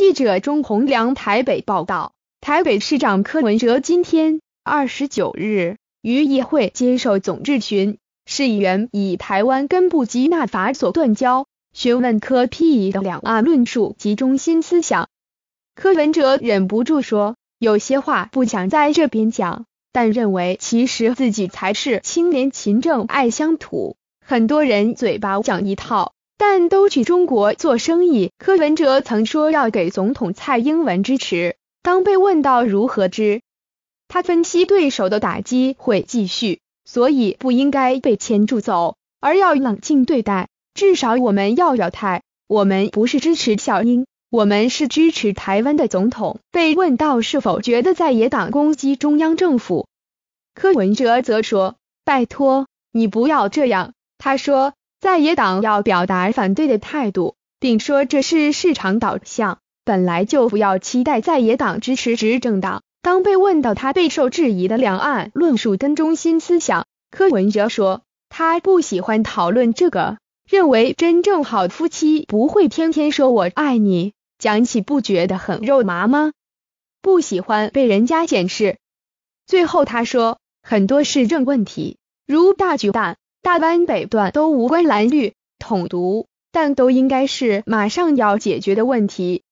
记者钟洪良台北报道，台北市长柯文哲今天二十九日于议会接受总质询，议员以台湾根部及纳法所断交，询问柯批的两岸论述及中心思想。柯文哲忍不住说，有些话不想在这边讲，但认为其实自己才是清廉勤政爱乡土，很多人嘴巴讲一套。但都去中国做生意。柯文哲曾说要给总统蔡英文支持。当被问到如何支，他分析对手的打击会继续，所以不应该被牵住走，而要冷静对待。至少我们要表态，我们不是支持小英，我们是支持台湾的总统。被问到是否觉得在野党攻击中央政府，柯文哲则说：“拜托，你不要这样。”他说。在野党要表达反对的态度，并说这是市场导向，本来就不要期待在野党支持执政党。当被问到他备受质疑的两岸论述跟中心思想，柯文哲说他不喜欢讨论这个，认为真正好夫妻不会天天说我爱你。讲起不觉得很肉麻吗？不喜欢被人家检视。最后他说，很多市政问题如大举蛋。大湾北段都无关蓝绿统独，但都应该是马上要解决的问题。